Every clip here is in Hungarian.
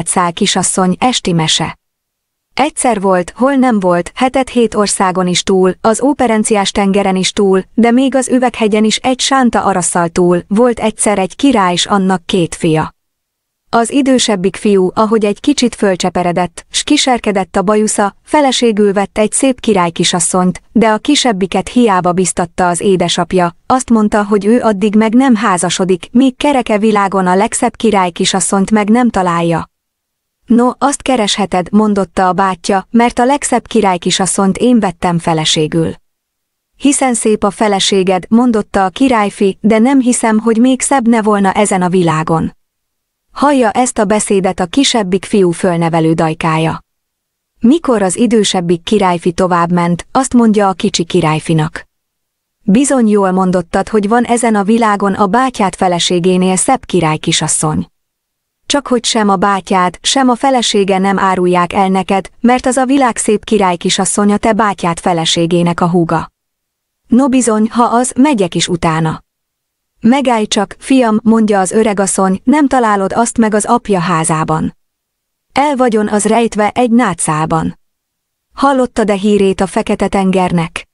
Hát szál kisasszony, esti mese. Egyszer volt, hol nem volt, hetet-hét országon is túl, az óperenciás tengeren is túl, de még az üveghegyen is egy sánta arasszal túl, volt egyszer egy király és annak két fia. Az idősebbik fiú, ahogy egy kicsit fölcseperedett, s kiserkedett a bajusza, feleségül vett egy szép király kisasszonyt, de a kisebbiket hiába biztatta az édesapja, azt mondta, hogy ő addig meg nem házasodik, míg kereke világon a legszebb király kisasszonyt meg nem találja. No, azt keresheted, mondotta a bátyja, mert a legszebb kisasszont én vettem feleségül. Hiszen szép a feleséged, mondotta a királyfi, de nem hiszem, hogy még szebb ne volna ezen a világon. Hallja ezt a beszédet a kisebbik fiú fölnevelő dajkája. Mikor az idősebbik királyfi továbbment, azt mondja a kicsi királyfinak. Bizony jól mondottad, hogy van ezen a világon a bátyát feleségénél szebb király kisasszony csak hogy sem a bátyád, sem a felesége nem árulják el neked, mert az a világ szép király kisasszonya te bátyád feleségének a húga. No bizony, ha az, megyek is utána. Megállj csak, fiam, mondja az öregasszony, nem találod azt meg az apja házában. El vagyon az rejtve egy nátszában. Hallotta de hírét a fekete tengernek?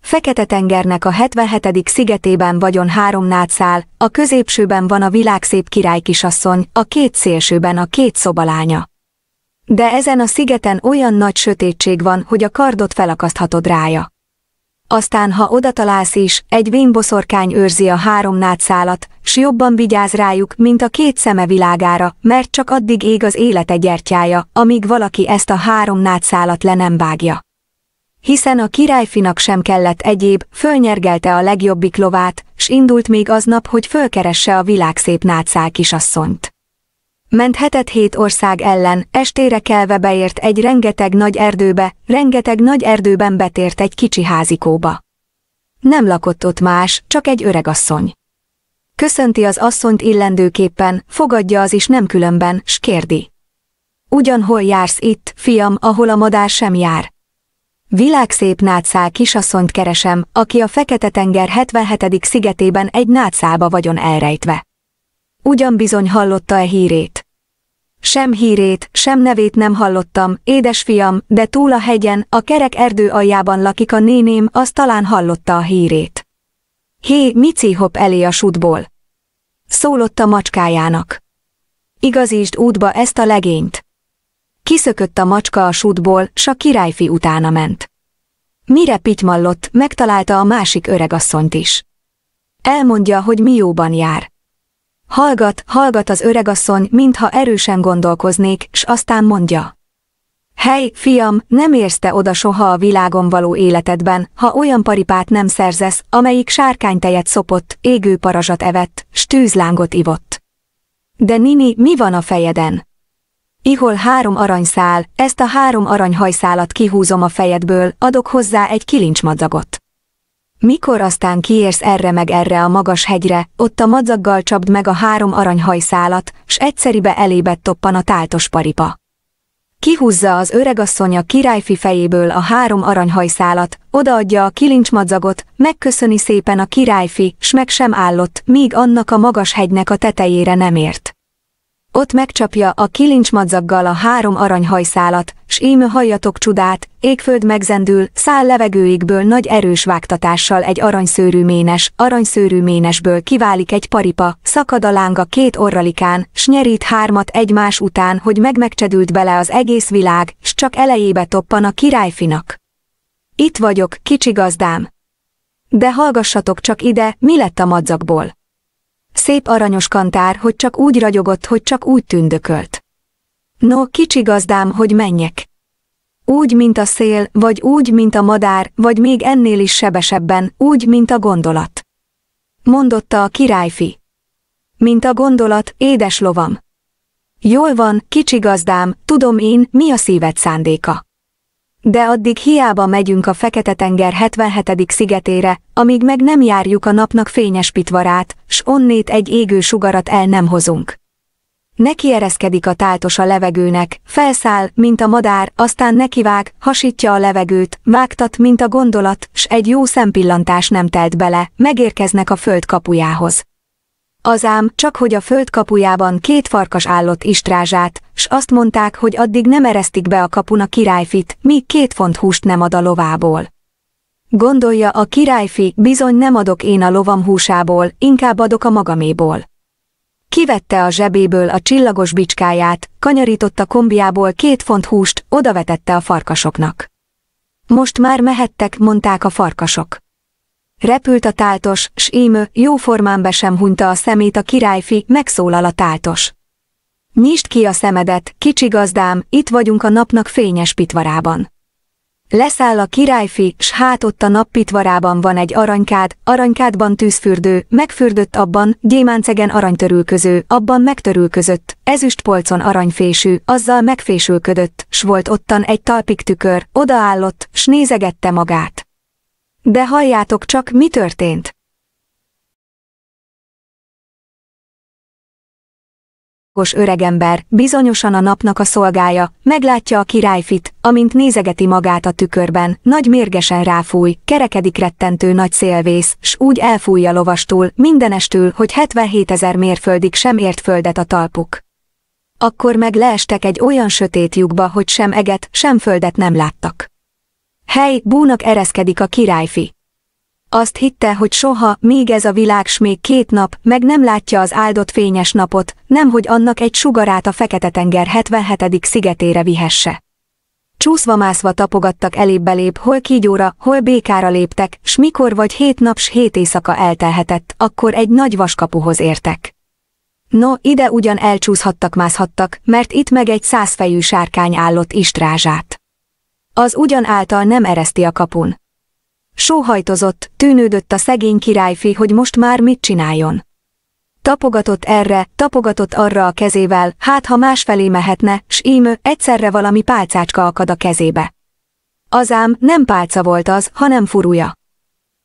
Fekete-tengernek a 77. szigetében vagyon három nátszál, a középsőben van a világszép király kisasszony, a két szélsőben a két szobalánya. De ezen a szigeten olyan nagy sötétség van, hogy a kardot felakaszthatod rája. Aztán, ha odatalálsz is, egy vénboszorkány őrzi a három nátszálat, s jobban vigyáz rájuk, mint a két szeme világára, mert csak addig ég az élete gyertyája, amíg valaki ezt a három nátszálat le nem vágja hiszen a királyfinak sem kellett egyéb, fölnyergelte a legjobbik lovát, s indult még aznap, hogy fölkeresse a világ szép nátszál kisasszonyt. Ment hetet hét ország ellen, estére kelve beért egy rengeteg nagy erdőbe, rengeteg nagy erdőben betért egy kicsi házikóba. Nem lakott ott más, csak egy öreg asszony. Köszönti az asszonyt illendőképpen, fogadja az is nem különben, s kérdi. Ugyanhol jársz itt, fiam, ahol a madár sem jár? Világszép nátszál kisasszonyt keresem, aki a Fekete-tenger 77. szigetében egy nátszába vagyon elrejtve. Ugyan bizony hallotta-e hírét? Sem hírét, sem nevét nem hallottam, édes fiam, de túl a hegyen, a kerek erdő aljában lakik a néném, az talán hallotta a hírét. Hé, mici hop elé a sútból! Szólott a macskájának. Igazítsd útba ezt a legényt. Kiszökött a macska a sútból, s a királyfi utána ment. Mire pitymallott, megtalálta a másik öregasszonyt is. Elmondja, hogy mi jóban jár. Hallgat, hallgat az öregasszony, mintha erősen gondolkoznék, s aztán mondja. Hely, fiam, nem érsz te oda soha a világon való életedben, ha olyan paripát nem szerzesz, amelyik sárkánytejet szopott, égő parazsat evett, stűzlángot ivott. De Nini, mi van a fejeden? Ihol három aranyszál, ezt a három aranyhajszálat kihúzom a fejedből, adok hozzá egy kilincsmadzagot. Mikor aztán kiérsz erre meg erre a magas hegyre, ott a madzaggal csapd meg a három aranyhajszálat, s egyszeribe elébe toppan a táltos paripa. Kihúzza az öregasszony a királyfi fejéből a három aranyhajszálat, odaadja a kilincsmadzagot, megköszöni szépen a királyfi, s meg sem állott, míg annak a magas hegynek a tetejére nem ért ott megcsapja a kilincsmadzaggal a három aranyhajszálat, s ím halljatok csodát, égföld megzendül, száll levegőikből nagy erős vágtatással egy aranyszőrű ménes, aranyszőrű ménesből kiválik egy paripa, szakad a lánga két orralikán, s nyerít hármat egymás után, hogy megmegcsedült bele az egész világ, s csak elejébe toppan a királyfinak. Itt vagyok, kicsi gazdám. De hallgassatok csak ide, mi lett a madzakból. Szép aranyos kantár, hogy csak úgy ragyogott, hogy csak úgy tündökölt. No, kicsi gazdám, hogy menjek. Úgy, mint a szél, vagy úgy, mint a madár, vagy még ennél is sebesebben, úgy, mint a gondolat. Mondotta a királyfi. Mint a gondolat, édes lovam. Jól van, kicsi gazdám, tudom én, mi a szíved szándéka. De addig hiába megyünk a Fekete-tenger 77. szigetére, amíg meg nem járjuk a napnak fényes pitvarát, s onnét egy égő sugarat el nem hozunk. Neki ereszkedik a táltos a levegőnek, felszáll, mint a madár, aztán nekivág, hasítja a levegőt, vágtat, mint a gondolat, s egy jó szempillantás nem telt bele, megérkeznek a föld kapujához. Azám, csak hogy a föld kapujában két farkas állott istrázsát, s azt mondták, hogy addig nem eresztik be a kapun a királyfit, míg két font húst nem ad a lovából. Gondolja a királyfi, bizony nem adok én a lovam húsából, inkább adok a magaméból. Kivette a zsebéből a csillagos bicskáját, kanyarította kombiából két font húst, odavetette a farkasoknak. Most már mehettek, mondták a farkasok. Repült a táltos, s ím, jóformán be sem hunta a szemét a királyfi, megszólal a táltos. Nyisd ki a szemedet, kicsi gazdám, itt vagyunk a napnak fényes pitvarában. Leszáll a királyfi, s hát ott a nappitvarában van egy aranykád, aranykádban tűzfürdő, megfürdött abban, gyémáncegen aranytörülköző, abban megtörülközött, polcon aranyfésű, azzal megfésülködött, s volt ottan egy talpik tükör, odaállott, s nézegette magát. De halljátok csak, mi történt. Kos öregember, bizonyosan a napnak a szolgája, meglátja a királyfit, amint nézegeti magát a tükörben, nagy mérgesen ráfúj, kerekedik rettentő nagy szélvész, s úgy elfújja lovastól, mindenestül, hogy 77 ezer mérföldig sem ért földet a talpuk. Akkor meg leestek egy olyan sötét lyukba, hogy sem eget, sem földet nem láttak. Hely, búnak ereszkedik a királyfi. Azt hitte, hogy soha, még ez a világ s még két nap, meg nem látja az áldott fényes napot, nemhogy annak egy sugarát a Fekete-tenger 77. szigetére vihesse. Csúszva-mászva tapogattak elébb-belébb, hol kígyóra, hol békára léptek, s mikor vagy hét nap s hét éjszaka eltelhetett, akkor egy nagy vaskapuhoz értek. No, ide ugyan elcsúszhattak-mászhattak, mert itt meg egy százfejű sárkány állott istrázsát az ugyanáltal nem ereszti a kapun. Sóhajtozott, tűnődött a szegény királyfi, hogy most már mit csináljon. Tapogatott erre, tapogatott arra a kezével, hát ha másfelé mehetne, s íme egyszerre valami pálcácska akad a kezébe. Az ám nem pálca volt az, hanem furuja.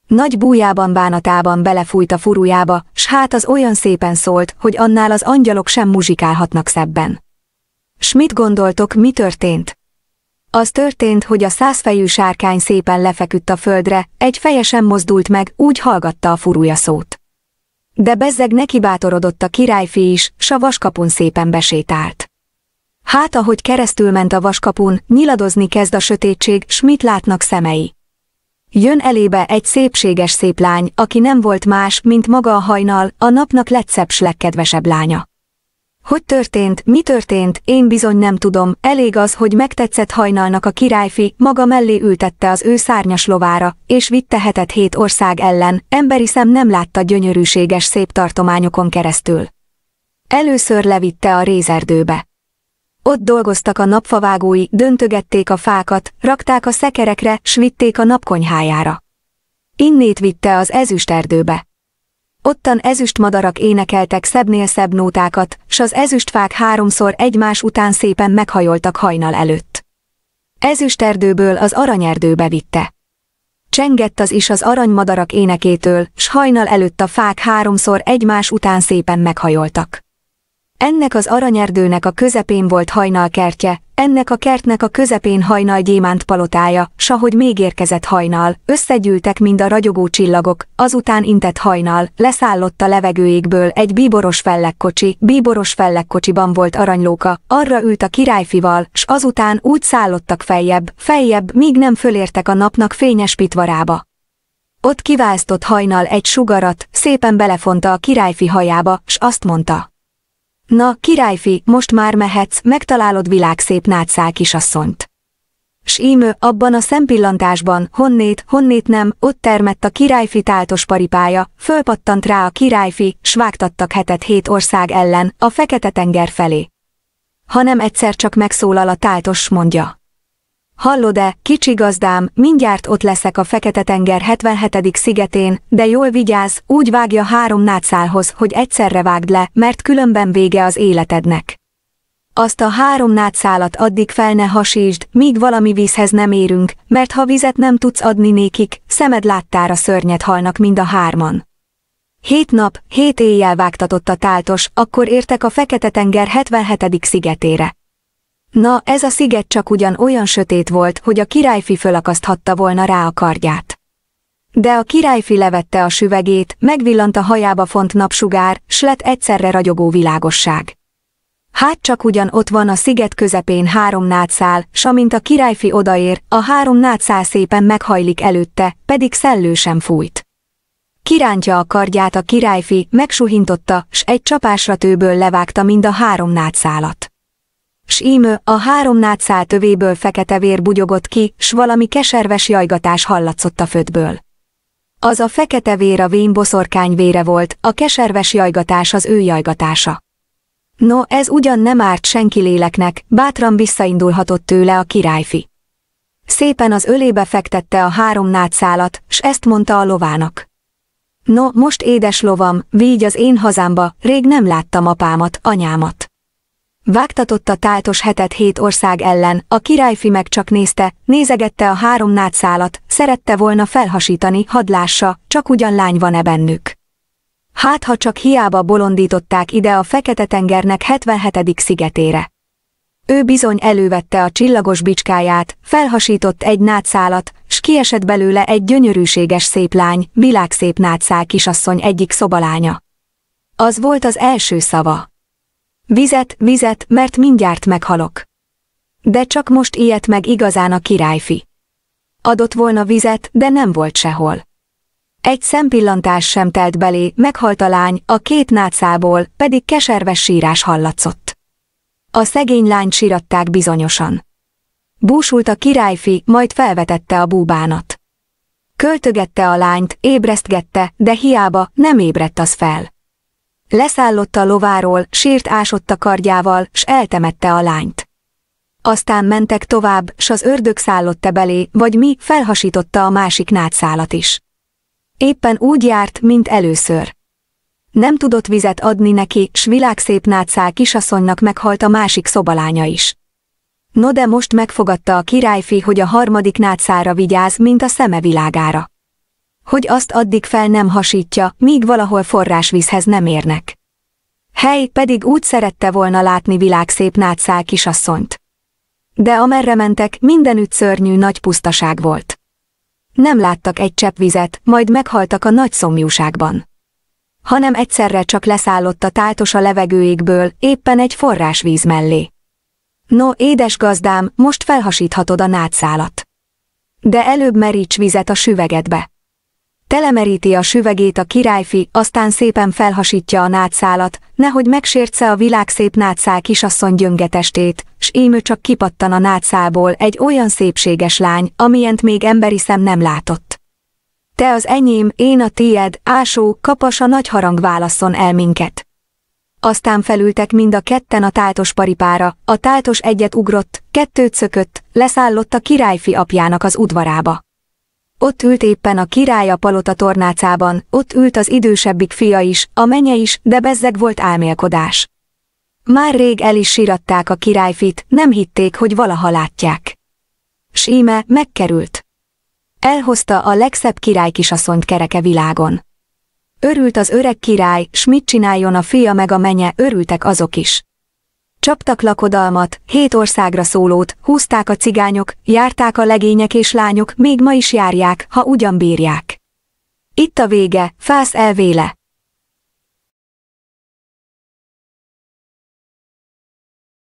Nagy bújában bánatában belefújt a furujába, s hát az olyan szépen szólt, hogy annál az angyalok sem muzsikálhatnak szebben. S mit gondoltok, mi történt? Az történt, hogy a százfejű sárkány szépen lefeküdt a földre, egy feje sem mozdult meg, úgy hallgatta a furúja szót. De bezzeg neki bátorodott a királyfi is, s a vaskapun szépen besétált. Hát ahogy keresztül ment a vaskapun, nyiladozni kezd a sötétség, s mit látnak szemei. Jön elébe egy szépséges szép lány, aki nem volt más, mint maga a hajnal, a napnak legszebb s legkedvesebb lánya. Hogy történt, mi történt, én bizony nem tudom, elég az, hogy megtetszett hajnalnak a királyfi, maga mellé ültette az ő szárnyas lovára, és vitte hetet hét ország ellen, emberi szem nem látta gyönyörűséges szép tartományokon keresztül. Először levitte a rézerdőbe. Ott dolgoztak a napfavágói, döntögették a fákat, rakták a szekerekre, s vitték a napkonyhájára. Innét vitte az ezüsterdőbe. Ottan ezüst madarak énekeltek szebbnél szebb nótákat, s az ezüstfák háromszor egymás után szépen meghajoltak hajnal előtt. Ezüsterdőből az aranyerdőbe vitte. Csengett az is az aranymadarak énekétől, s hajnal előtt a fák háromszor egymás után szépen meghajoltak. Ennek az aranyerdőnek a közepén volt hajnal kertje. Ennek a kertnek a közepén hajnal gyémánt palotája, s ahogy még érkezett hajnal, összegyűltek mind a ragyogó csillagok, azután intett hajnal, leszállott a levegőjékből egy bíboros fellegkocsi, bíboros fellegkocsiban volt aranylóka, arra ült a királyfival, s azután úgy szállottak feljebb, feljebb, míg nem fölértek a napnak fényes pitvarába. Ott kiválasztott hajnal egy sugarat, szépen belefonta a királyfi hajába, s azt mondta. Na, királyfi, most már mehetsz, megtalálod világszép nátszál kisasszonyt. S íme, abban a szempillantásban, honnét, honnét nem, ott termett a királyfi táltos paripája, fölpattant rá a királyfi, s vágtattak hetet hét ország ellen, a fekete tenger felé. Hanem egyszer csak megszólal a táltos, mondja. Hallod-e, kicsi gazdám, mindjárt ott leszek a Fekete-tenger 77. szigetén, de jól vigyázz, úgy vágja három nátszálhoz, hogy egyszerre vágd le, mert különben vége az életednek. Azt a három nátszálat addig fel ne hasítsd, míg valami vízhez nem érünk, mert ha vizet nem tudsz adni nékik, szemed láttára szörnyet halnak mind a hárman. Hét nap, hét éjjel vágtatott a táltos, akkor értek a Fekete-tenger 77. szigetére. Na, ez a sziget csak ugyan olyan sötét volt, hogy a királyfi fölakaszthatta volna rá a kardját. De a királyfi levette a süvegét, megvillant a hajába font napsugár, s lett egyszerre ragyogó világosság. Hát csak ugyan ott van a sziget közepén három nátszál, s amint a királyfi odaér, a három nátszál szépen meghajlik előtte, pedig szellő sem fújt. Kirántja a kardját a királyfi, megsuhintotta, s egy csapásra tőből levágta mind a három nátszálat s ímő a három nátszál tövéből fekete vér bugyogott ki, s valami keserves jajgatás hallatszott a födből. Az a fekete vér a vén boszorkány vére volt, a keserves jajgatás az ő jajgatása. No, ez ugyan nem árt senki léleknek, bátran visszaindulhatott tőle a királyfi. Szépen az ölébe fektette a három nátszálat, s ezt mondta a lovának. No, most édes lovam, vígy az én hazámba, rég nem láttam apámat, anyámat. Vágtatotta táltos hetet hét ország ellen, a királyfi meg csak nézte, nézegette a három nátszálat, szerette volna felhasítani, hadd lássa, csak ugyan lány van-e bennük. Hát ha csak hiába bolondították ide a Fekete-tengernek 77. szigetére. Ő bizony elővette a csillagos bicskáját, felhasított egy nátszálat, s kiesett belőle egy gyönyörűséges szép lány, világszép nátszál kisasszony egyik szobalánya. Az volt az első szava. Vizet, vizet, mert mindjárt meghalok. De csak most ilyet meg igazán a királyfi. Adott volna vizet, de nem volt sehol. Egy szempillantás sem telt belé, meghalt a lány, a két nátszából, pedig keserves sírás hallatszott. A szegény lányt síratták bizonyosan. Búsult a királyfi, majd felvetette a búbánat. Költögette a lányt, ébresztgette, de hiába nem ébredt az fel. Leszállott a lováról, sírt ásott a kardjával, s eltemette a lányt. Aztán mentek tovább, s az ördög szállott belé, vagy mi felhasította a másik nátszálat is. Éppen úgy járt, mint először. Nem tudott vizet adni neki, s világszép nátszál kisasszonynak meghalt a másik szobalánya is. No de most megfogadta a királyfi, hogy a harmadik nátszára vigyáz, mint a szeme világára hogy azt addig fel nem hasítja, míg valahol forrásvízhez nem érnek. Hely pedig úgy szerette volna látni világszép nátszál kisasszonyt. De amerre mentek, mindenütt szörnyű nagy pusztaság volt. Nem láttak egy csepp vizet, majd meghaltak a nagy szomjúságban. Hanem egyszerre csak leszállott a táltos a levegőigből, éppen egy forrásvíz mellé. No, édes gazdám, most felhasíthatod a nátszálat. De előbb meríts vizet a süvegedbe. Telemeríti a süvegét a királyfi, aztán szépen felhasítja a nátszálat, nehogy megsértse a világ szép nátszál kisasszony gyöngetestét, s ímő csak kipattan a nátszából egy olyan szépséges lány, amilyent még emberi szem nem látott. Te az enyém, én a tied, ásó, kapas a nagy harang válaszon el minket. Aztán felültek mind a ketten a táltos paripára, a táltos egyet ugrott, kettőt szökött, leszállott a királyfi apjának az udvarába. Ott ült éppen a király a palota tornácában, ott ült az idősebbik fia is, a menye is, de bezzeg volt álmélkodás. Már rég el is síratták a királyfit, nem hitték, hogy valaha látják. íme, megkerült. Elhozta a legszebb király kisasszonyt kereke világon. Örült az öreg király, s mit csináljon a fia meg a menye, örültek azok is. Csaptak lakodalmat, hét országra szólót, húzták a cigányok, járták a legények és lányok, még ma is járják, ha ugyan bírják. Itt a vége, fász elvéle.